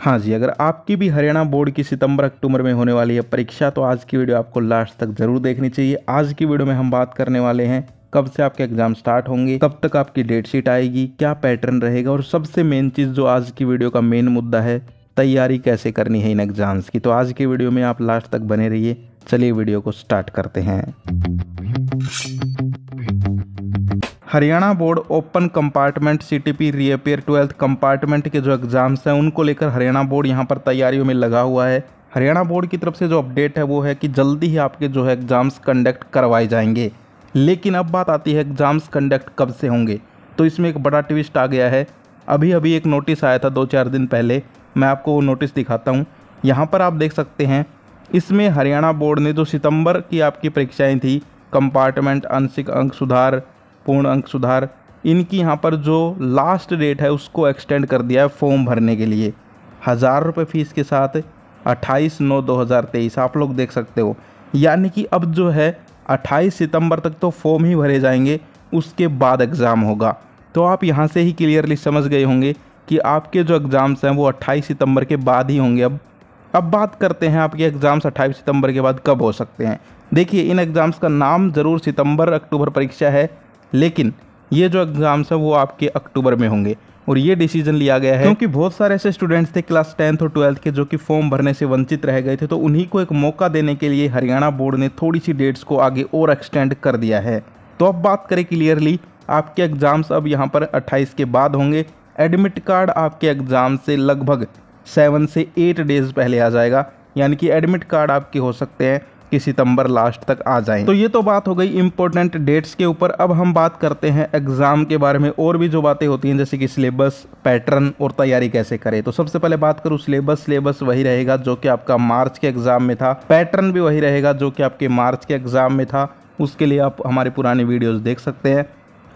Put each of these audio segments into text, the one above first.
हाँ जी अगर आपकी भी हरियाणा बोर्ड की सितंबर अक्टूबर में होने वाली है परीक्षा तो आज की वीडियो आपको लास्ट तक जरूर देखनी चाहिए आज की वीडियो में हम बात करने वाले हैं कब से आपके एग्जाम स्टार्ट होंगे कब तक आपकी डेट शीट आएगी क्या पैटर्न रहेगा और सबसे मेन चीज़ जो आज की वीडियो का मेन मुद्दा है तैयारी कैसे करनी है इन एग्ज़ाम्स की तो आज की वीडियो में आप लास्ट तक बने रहिए चलिए वीडियो को स्टार्ट करते हैं Haryana board open compartment C T P reappear twelfth compartment के जो एग्ज़ाम्स हैं उनको लेकर हरियाणा बोर्ड यहाँ पर तैयारियों में लगा हुआ है हरियाणा बोर्ड की तरफ से जो अपडेट है वो है कि जल्दी ही आपके जो है एग्ज़ाम्स कंडक्ट करवाए जाएंगे लेकिन अब बात आती है एग्ज़ाम्स कंडक्ट कब से होंगे तो इसमें एक बड़ा ट्विस्ट आ गया है अभी अभी एक नोटिस आया था दो चार दिन पहले मैं आपको वो नोटिस दिखाता हूँ यहाँ पर आप देख सकते हैं इसमें हरियाणा बोर्ड ने जो सितंबर की आपकी परीक्षाएं थी कंपार्टमेंट आंशिक अंक सुधार पूर्ण अंक सुधार इनकी यहाँ पर जो लास्ट डेट है उसको एक्सटेंड कर दिया है फॉर्म भरने के लिए हज़ार रुपये फ़ीस के साथ 28 नौ 2023 आप लोग देख सकते हो यानी कि अब जो है 28 सितंबर तक तो फॉर्म ही भरे जाएंगे उसके बाद एग्ज़ाम होगा तो आप यहाँ से ही क्लियरली समझ गए होंगे कि आपके जो एग्ज़ाम्स हैं वो 28 सितंबर के बाद ही होंगे अब अब बात करते हैं आपके एग्ज़ाम्स 28 सितंबर के बाद कब हो सकते हैं देखिए इन एग्ज़ाम्स का नाम ज़रूर सितंबर अक्टूबर परीक्षा है लेकिन ये जो एग्ज़ाम्स हैं वो आपके अक्टूबर में होंगे और ये डिसीजन लिया गया है क्योंकि बहुत सारे ऐसे स्टूडेंट्स थे क्लास टेंथ और ट्वेल्थ के जो कि फॉर्म भरने से वंचित रह गए थे तो उन्हीं को एक मौका देने के लिए हरियाणा बोर्ड ने थोड़ी सी डेट्स को आगे और एक्सटेंड कर दिया है तो अब बात करें क्लियरली आपके एग्ज़ाम्स अब यहाँ पर अट्ठाईस के बाद होंगे एडमिट कार्ड आपके एग्ज़ाम से लगभग सेवन से एट डेज़ पहले आ जाएगा यानी कि एडमिट कार्ड आपके हो सकते हैं कि सितंबर लास्ट तक आ जाए तो ये तो बात हो गई इंपॉर्टेंट डेट्स के ऊपर अब हम बात करते हैं एग्ज़ाम के बारे में और भी जो बातें होती हैं जैसे कि सिलेबस पैटर्न और तैयारी कैसे करें तो सबसे पहले बात करूँ सिलेबस सिलेबस वही रहेगा जो कि आपका मार्च के एग्ज़ाम में था पैटर्न भी वही रहेगा जो कि आपके मार्च के एग्ज़ाम में था उसके लिए आप हमारे पुराने वीडियोज़ देख सकते हैं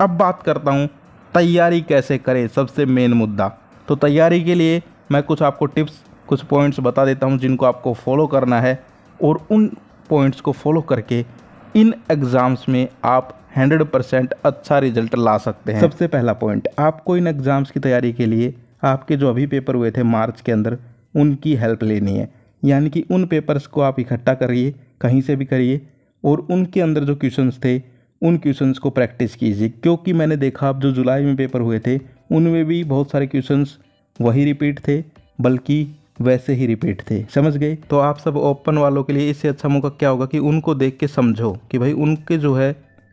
अब बात करता हूँ तैयारी कैसे करें सबसे मेन मुद्दा तो तैयारी के लिए मैं कुछ आपको टिप्स कुछ पॉइंट्स बता देता हूँ जिनको आपको फॉलो करना है और उन पॉइंट्स को फॉलो करके इन एग्ज़ाम्स में आप 100 परसेंट अच्छा रिजल्ट ला सकते हैं सबसे पहला पॉइंट आपको इन एग्ज़ाम्स की तैयारी के लिए आपके जो अभी पेपर हुए थे मार्च के अंदर उनकी हेल्प लेनी है यानी कि उन पेपर्स को आप इकट्ठा करिए कहीं से भी करिए और उनके अंदर जो क्वेश्चंस थे उन क्वेश्चंस को प्रैक्टिस कीजिए क्योंकि मैंने देखा अब जो जुलाई में पेपर हुए थे उनमें भी बहुत सारे क्वेश्चंस वही रिपीट थे बल्कि वैसे ही रिपीट थे समझ गए तो आप सब ओपन वालों के लिए इससे अच्छा मौका क्या होगा कि उनको देख के समझो कि भाई उनके जो है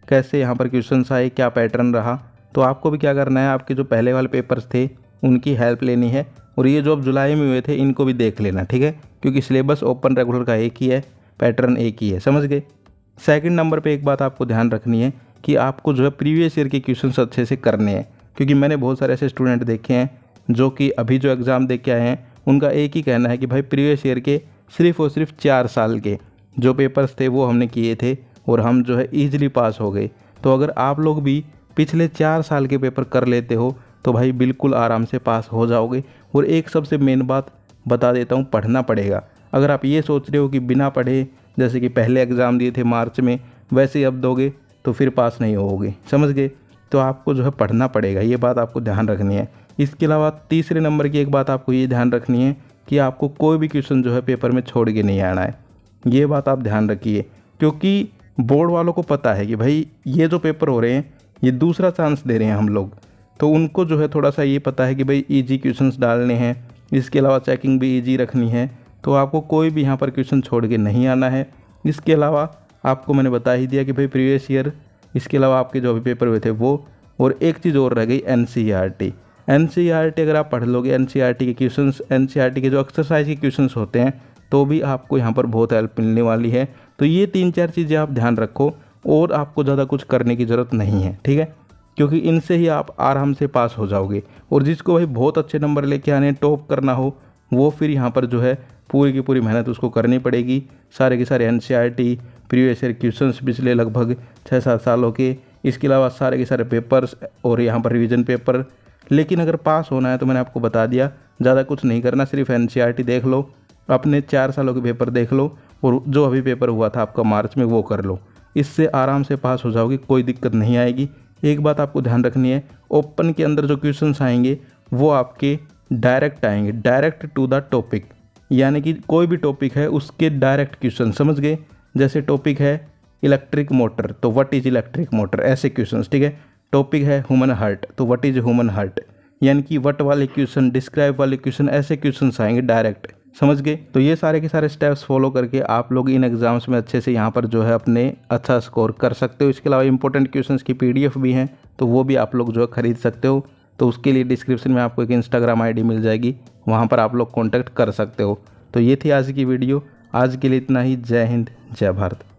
कैसे यहाँ पर क्वेश्चन आए क्या पैटर्न रहा तो आपको भी क्या करना है आपके जो पहले वाले पेपर्स थे उनकी हेल्प लेनी है और ये जो अब जुलाई में हुए थे इनको भी देख लेना ठीक है क्योंकि सिलेबस ओपन रेगुलर का एक ही है पैटर्न एक ही है समझ गए सेकंड नंबर पे एक बात आपको ध्यान रखनी है कि आपको जो है प्रीवियस ईयर के क्वेश्चंस अच्छे से करने हैं क्योंकि मैंने बहुत सारे ऐसे स्टूडेंट देखे हैं जो कि अभी जो एग्ज़ाम दे के आए हैं उनका एक ही कहना है कि भाई प्रीवियस ईयर के सिर्फ और सिर्फ चार साल के जो पेपर्स थे वो हमने किए थे और हम जो है ईजिली पास हो गए तो अगर आप लोग भी पिछले चार साल के पेपर कर लेते हो तो भाई बिल्कुल आराम से पास हो जाओगे और एक सबसे मेन बात बता देता हूँ पढ़ना पड़ेगा अगर आप ये सोच रहे हो कि बिना पढ़े जैसे कि पहले एग्ज़ाम दिए थे मार्च में वैसे ही अब दोगे तो फिर पास नहीं होगे समझ गए तो आपको जो है पढ़ना पड़ेगा ये बात आपको ध्यान रखनी है इसके अलावा तीसरे नंबर की एक बात आपको ये ध्यान रखनी है कि आपको कोई भी क्वेश्चन जो है पेपर में छोड़ के नहीं आना है ये बात आप ध्यान रखिए क्योंकि बोर्ड वालों को पता है कि भाई ये जो पेपर हो रहे हैं ये दूसरा चांस दे रहे हैं हम लोग तो उनको जो है थोड़ा सा ये पता है कि भाई ईजी क्वेश्चन डालने हैं इसके अलावा चेकिंग भी ईजी रखनी है तो आपको कोई भी यहाँ पर क्वेश्चन छोड़ के नहीं आना है इसके अलावा आपको मैंने बता ही दिया कि भाई प्रीवियस ईयर इसके अलावा आपके जो अभी पेपर हुए थे वो और एक चीज़ और रह गई एन एन अगर आप पढ़ लोगे एन के क्वेश्चन एन के जो एक्सरसाइज के क्वेश्चन होते हैं तो भी आपको यहाँ पर बहुत हेल्प मिलने वाली है तो ये तीन चार चीज़ें आप ध्यान रखो और आपको ज़्यादा कुछ करने की ज़रूरत नहीं है ठीक है क्योंकि इनसे ही आप आराम से पास हो जाओगे और जिसको भाई बहुत अच्छे नंबर लेके आने टॉप करना हो वो फिर यहाँ पर जो है पूरी की पूरी मेहनत उसको करनी पड़ेगी सारे के सारे N C previous year question पिछले लगभग छः सात सालों के इसके अलावा सारे के सारे पेपर्स और यहाँ पर रिविज़न पेपर लेकिन अगर पास होना है तो मैंने आपको बता दिया ज़्यादा कुछ नहीं करना सिर्फ एन e देख लो अपने चार सालों के पेपर देख लो और जो अभी पेपर हुआ था आपका मार्च में वो कर लो इससे आराम से पास हो जाओगे कोई दिक्कत नहीं आएगी एक बात आपको ध्यान रखनी है ओपन के अंदर जो क्वेश्चंस आएंगे वो आपके डायरेक्ट आएंगे डायरेक्ट टू द टॉपिक यानी कि कोई भी टॉपिक है उसके डायरेक्ट क्वेश्चन समझ गए जैसे टॉपिक है इलेक्ट्रिक मोटर तो व्हाट इज़ इलेक्ट्रिक मोटर ऐसे क्वेश्चंस ठीक है टॉपिक है ह्यूमन हार्ट तो व्हाट इज़ ह्यूमन हार्ट यानी कि वट वाले क्वेश्चन डिस्क्राइब वाले क्वेश्चन ऐसे क्वेश्चन आएंगे डायरेक्ट समझ गए तो ये सारे के सारे स्टेप्स फॉलो करके आप लोग इन एग्जाम्स में अच्छे से यहाँ पर जो है अपने अच्छा स्कोर कर सकते हो इसके अलावा इंपॉर्टेंट क्वेश्चन की पी भी हैं तो वो भी आप लोग जो है ख़रीद सकते हो तो उसके लिए डिस्क्रिप्शन में आपको एक इंस्टाग्राम आईडी मिल जाएगी वहाँ पर आप लोग कॉन्टैक्ट कर सकते हो तो ये थी आज की वीडियो आज के लिए इतना ही जय हिंद जय भारत